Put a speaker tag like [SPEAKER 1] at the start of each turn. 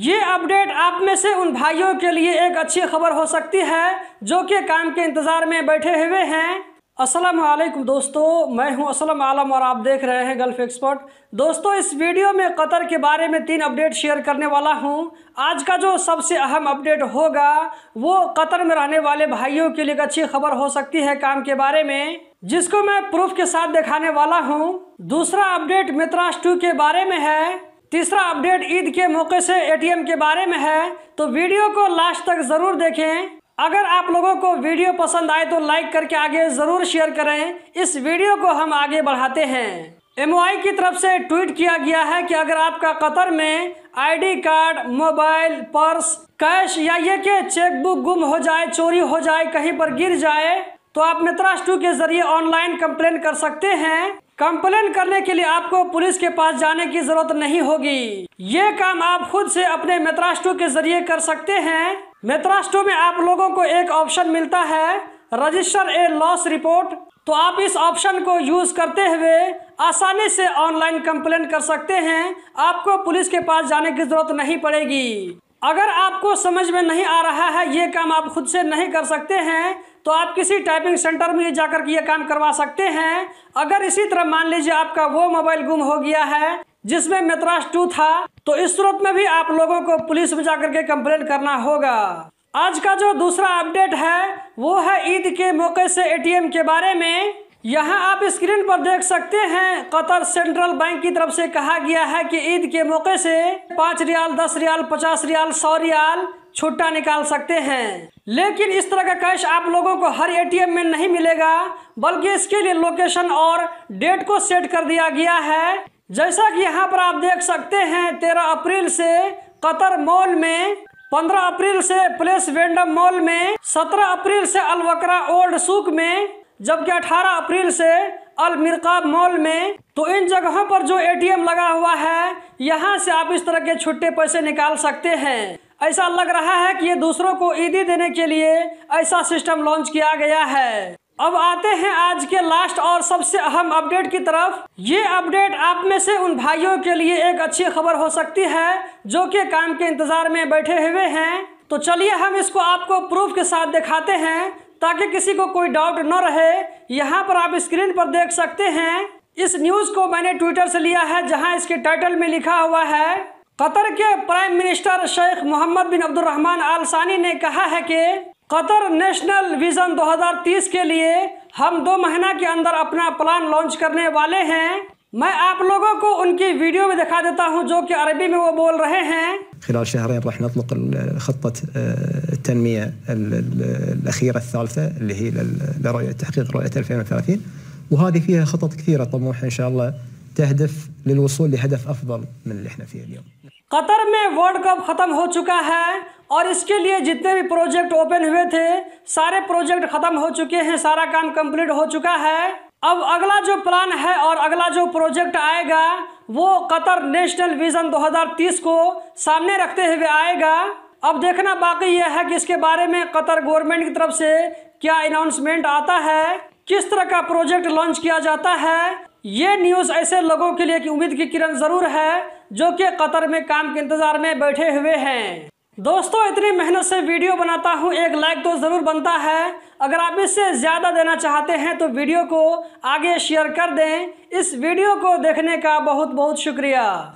[SPEAKER 1] ये अपडेट आप में से उन भाइयों के लिए एक अच्छी खबर हो सकती है जो कि काम के इंतज़ार में बैठे हुए हैं असलम दोस्तों मैं हूं असलम आलम और आप देख रहे हैं गल्फ एक्सपर्ट दोस्तों इस वीडियो में कतर के बारे में तीन अपडेट शेयर करने वाला हूं आज का जो सबसे अहम अपडेट होगा वो कतर में रहने वाले भाइयों के लिए एक अच्छी खबर हो सकती है काम के बारे में जिसको मैं प्रूफ के साथ दिखाने वाला हूँ दूसरा अपडेट मित्रास टू के बारे में है तीसरा अपडेट ईद के मौके से एटीएम के बारे में है तो वीडियो को लास्ट तक ज़रूर देखें अगर आप लोगों को वीडियो पसंद आए तो लाइक करके आगे ज़रूर शेयर करें इस वीडियो को हम आगे बढ़ाते हैं एम की तरफ से ट्वीट किया गया है कि अगर आपका कतर में ID card mobile purse cash या ये के चेकबुक गुम हो जाए चोरी हो जाए कहीं पर गिर जाए तो आप मित्रा टू के जरिए ऑनलाइन कंप्लेन कर सकते हैं कंप्लेन करने के लिए आपको पुलिस के पास जाने की जरूरत नहीं होगी ये काम आप खुद से अपने मेत्रास्टो के जरिए कर सकते हैं मेत्रास्टो में आप लोगों को एक ऑप्शन मिलता है रजिस्टर ए लॉस रिपोर्ट तो आप इस ऑप्शन को यूज करते हुए आसानी से ऑनलाइन कंप्लेन कर सकते हैं आपको पुलिस के पास जाने की जरूरत नहीं पड़ेगी अगर आपको समझ में नहीं आ रहा है ये काम आप खुद से नहीं कर सकते हैं तो आप किसी टाइपिंग सेंटर में जाकर के ये काम करवा सकते हैं अगर इसी तरह मान लीजिए आपका वो मोबाइल गुम हो गया है जिसमें मेतराज टू था तो इस सूरत में भी आप लोगों को पुलिस में जाकर के कंप्लेन करना होगा आज का जो दूसरा अपडेट है वो है ईद के मौके से एटीएम के बारे में यहाँ आप स्क्रीन पर देख सकते हैं कतर सेंट्रल बैंक की तरफ से कहा गया है कि ईद के मौके से पाँच रियाल दस रियाल पचास रियाल सौ रियाल छुट्टा निकाल सकते हैं लेकिन इस तरह का कैश आप लोगों को हर एटीएम में नहीं मिलेगा बल्कि इसके लिए लोकेशन और डेट को सेट कर दिया गया है जैसा कि यहाँ पर आप देख सकते हैं तेरह अप्रैल से कतर मॉल में पंद्रह अप्रैल से प्लेस वेंडम मॉल में सत्रह अप्रैल से अलवकरा ओल्ड सुक में जबकि अठारह अप्रैल से अल मिरकाब मॉल में तो इन जगहों पर जो एटीएम लगा हुआ है यहाँ से आप इस तरह के छुट्टे पैसे निकाल सकते हैं ऐसा लग रहा है कि ये दूसरों को ईदी देने के लिए ऐसा सिस्टम लॉन्च किया गया है अब आते हैं आज के लास्ट और सबसे अहम अपडेट की तरफ ये अपडेट आप में से उन भाइयों के लिए एक अच्छी खबर हो सकती है जो कि काम के इंतजार में बैठे हुए हैं तो चलिए हम इसको आपको प्रूफ के साथ दिखाते हैं ताकि किसी को कोई डाउट न रहे यहाँ पर आप स्क्रीन पर देख सकते हैं इस न्यूज को मैंने ट्विटर से लिया है जहाँ इसके टाइटल में लिखा हुआ है कतर के prime minister Sheikh Mohammed bin Abdulrahman Al Thani ने कहा है कि कतर नेशनल विज़न 2030 के लिए हम दो महीना के अंदर अपना प्लान लॉन्च करने वाले हैं मैं आप लोगों को उनकी वीडियो में दिखा देता हूं जो कि अरबी में वो बोल रहे हैं خلال شهرين راح نطلق خطة التنمية الأخيرة الثالثة اللي هي لرؤية تحقيق رؤية 2030 وهذه فيها خطط كثيرة طموح إن شاء الله تهدف للوصول لهدف افضل من اللي احنا فيه اليوم. कतर में वर्ल्ड कप ख़त्म हो चुका है और इसके लिए जितने भी प्रोजेक्ट ओपन हुए थे सारे प्रोजेक्ट ख़त्म हो चुके हैं सारा काम कंप्लीट हो चुका है अब अगला जो प्लान है और अगला जो प्रोजेक्ट आएगा वो कतर नेशनल विज़न 2030 को सामने रखते हुए आएगा अब देखना बाकी यह है कि इसके बारे में कतर गवर्नमेंट की तरफ से क्या अनाउंसमेंट आता है किस तरह का प्रोजेक्ट लॉन्च किया जाता है ये न्यूज़ ऐसे लोगों के लिए कि उम्मीद की किरण ज़रूर है जो कि कतर में काम के इंतज़ार में बैठे हुए हैं दोस्तों इतनी मेहनत से वीडियो बनाता हूँ एक लाइक तो ज़रूर बनता है अगर आप इससे ज़्यादा देना चाहते हैं तो वीडियो को आगे शेयर कर दें इस वीडियो को देखने का बहुत बहुत शुक्रिया